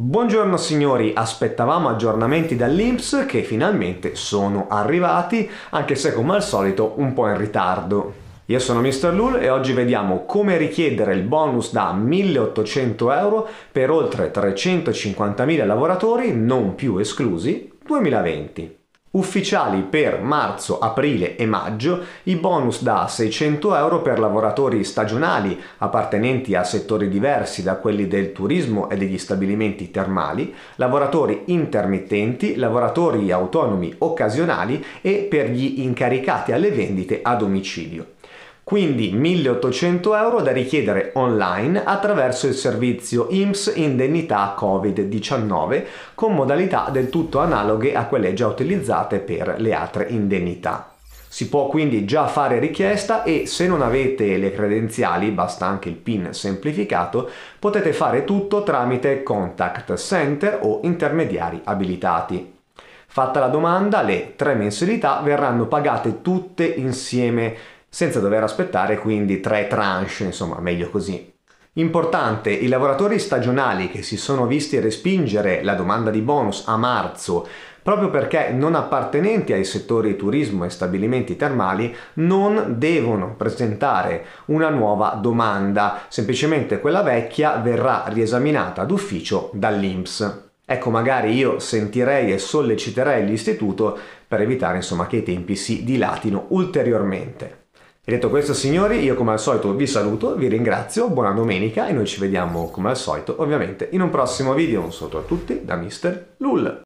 Buongiorno signori, aspettavamo aggiornamenti dall'Inps che finalmente sono arrivati, anche se come al solito un po' in ritardo. Io sono Mr. Lul e oggi vediamo come richiedere il bonus da 1800 euro per oltre 350.000 lavoratori non più esclusi 2020. Ufficiali per marzo, aprile e maggio i bonus da 600 euro per lavoratori stagionali appartenenti a settori diversi da quelli del turismo e degli stabilimenti termali, lavoratori intermittenti, lavoratori autonomi occasionali e per gli incaricati alle vendite a domicilio quindi 1800 euro da richiedere online attraverso il servizio IMSS Indennità Covid-19 con modalità del tutto analoghe a quelle già utilizzate per le altre indennità. Si può quindi già fare richiesta e se non avete le credenziali, basta anche il PIN semplificato, potete fare tutto tramite contact center o intermediari abilitati. Fatta la domanda, le tre mensilità verranno pagate tutte insieme senza dover aspettare quindi tre tranche, insomma meglio così. Importante, i lavoratori stagionali che si sono visti respingere la domanda di bonus a marzo proprio perché non appartenenti ai settori turismo e stabilimenti termali non devono presentare una nuova domanda, semplicemente quella vecchia verrà riesaminata d'ufficio dall'INPS. Ecco, magari io sentirei e solleciterei l'istituto per evitare insomma, che i tempi si dilatino ulteriormente. E detto questo signori, io come al solito vi saluto, vi ringrazio, buona domenica e noi ci vediamo come al solito ovviamente in un prossimo video. Un saluto a tutti da Mr. Lul.